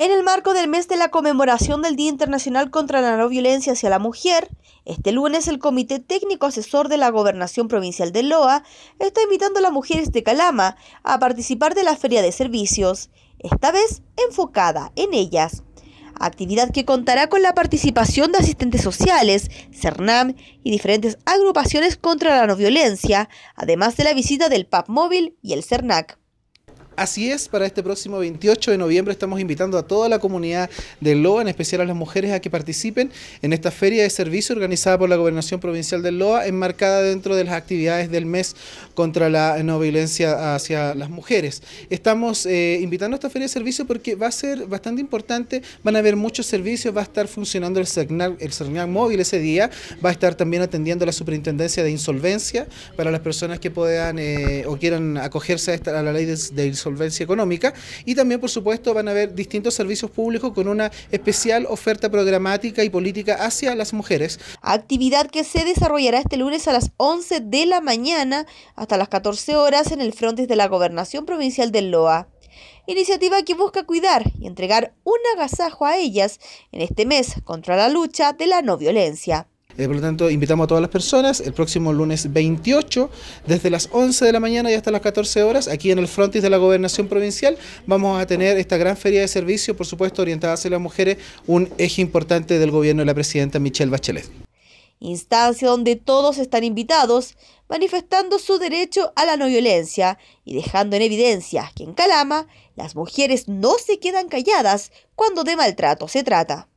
En el marco del mes de la conmemoración del Día Internacional contra la No Violencia hacia la Mujer, este lunes el Comité Técnico Asesor de la Gobernación Provincial de Loa está invitando a las mujeres de Calama a participar de la Feria de Servicios, esta vez enfocada en ellas. Actividad que contará con la participación de asistentes sociales, CERNAM y diferentes agrupaciones contra la no violencia, además de la visita del PAP móvil y el CERNAC. Así es, para este próximo 28 de noviembre estamos invitando a toda la comunidad de Loa, en especial a las mujeres, a que participen en esta feria de servicio organizada por la Gobernación Provincial de Loa, enmarcada dentro de las actividades del mes contra la no violencia hacia las mujeres. Estamos eh, invitando a esta feria de servicio porque va a ser bastante importante, van a haber muchos servicios, va a estar funcionando el CERNAC, el CERNAC móvil ese día, va a estar también atendiendo la superintendencia de insolvencia para las personas que puedan eh, o quieran acogerse a, a la ley de, de insolvencia solvencia económica y también, por supuesto, van a haber distintos servicios públicos con una especial oferta programática y política hacia las mujeres. Actividad que se desarrollará este lunes a las 11 de la mañana hasta las 14 horas en el Frentes de la Gobernación Provincial del Loa. Iniciativa que busca cuidar y entregar un agasajo a ellas en este mes contra la lucha de la no violencia. Eh, por lo tanto, invitamos a todas las personas el próximo lunes 28, desde las 11 de la mañana y hasta las 14 horas, aquí en el frontis de la Gobernación Provincial, vamos a tener esta gran feria de servicio, por supuesto, orientada hacia las mujeres, un eje importante del gobierno de la presidenta Michelle Bachelet. Instancia donde todos están invitados, manifestando su derecho a la no violencia y dejando en evidencia que en Calama las mujeres no se quedan calladas cuando de maltrato se trata.